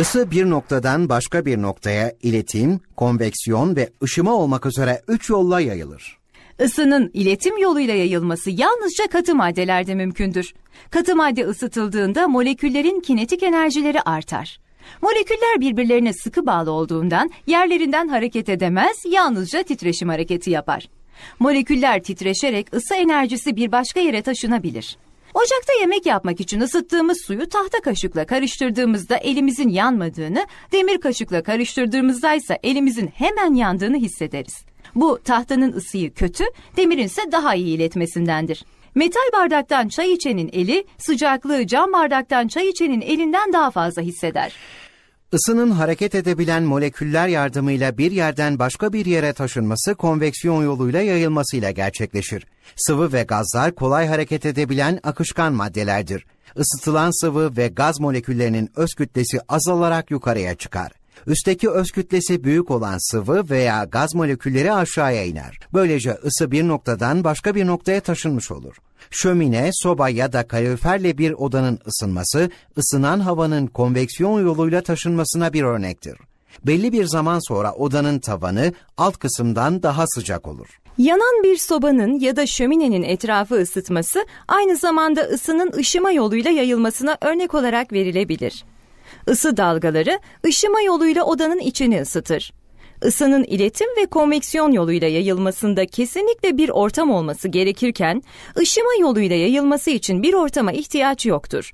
Isı bir noktadan başka bir noktaya iletim, konveksiyon ve ışıma olmak üzere üç yolla yayılır. Isının iletim yoluyla yayılması yalnızca katı maddelerde mümkündür. Katı madde ısıtıldığında moleküllerin kinetik enerjileri artar. Moleküller birbirlerine sıkı bağlı olduğundan yerlerinden hareket edemez, yalnızca titreşim hareketi yapar. Moleküller titreşerek ısı enerjisi bir başka yere taşınabilir. Ocakta yemek yapmak için ısıttığımız suyu tahta kaşıkla karıştırdığımızda elimizin yanmadığını, demir kaşıkla karıştırdığımızda ise elimizin hemen yandığını hissederiz. Bu tahtanın ısıyı kötü, demirin ise daha iyi iletmesindendir. Metal bardaktan çay içenin eli sıcaklığı cam bardaktan çay içenin elinden daha fazla hisseder. Isının hareket edebilen moleküller yardımıyla bir yerden başka bir yere taşınması konveksiyon yoluyla yayılmasıyla gerçekleşir. Sıvı ve gazlar kolay hareket edebilen akışkan maddelerdir. Isıtılan sıvı ve gaz moleküllerinin öz kütlesi azalarak yukarıya çıkar. Üstteki öz kütlesi büyük olan sıvı veya gaz molekülleri aşağıya iner. Böylece ısı bir noktadan başka bir noktaya taşınmış olur. Şömine, soba ya da kaloriferle bir odanın ısınması, ısınan havanın konveksiyon yoluyla taşınmasına bir örnektir. Belli bir zaman sonra odanın tavanı alt kısımdan daha sıcak olur. Yanan bir sobanın ya da şöminenin etrafı ısıtması aynı zamanda ısının ışıma yoluyla yayılmasına örnek olarak verilebilir. Isı dalgaları ışıma yoluyla odanın içini ısıtır. Isının iletim ve konveksiyon yoluyla yayılmasında kesinlikle bir ortam olması gerekirken, ışıma yoluyla yayılması için bir ortama ihtiyaç yoktur.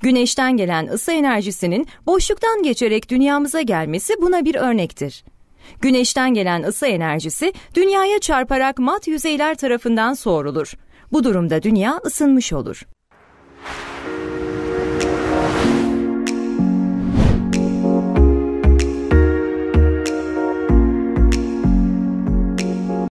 Güneşten gelen ısı enerjisinin boşluktan geçerek dünyamıza gelmesi buna bir örnektir. Güneşten gelen ısı enerjisi dünyaya çarparak mat yüzeyler tarafından soğurulur. Bu durumda dünya ısınmış olur.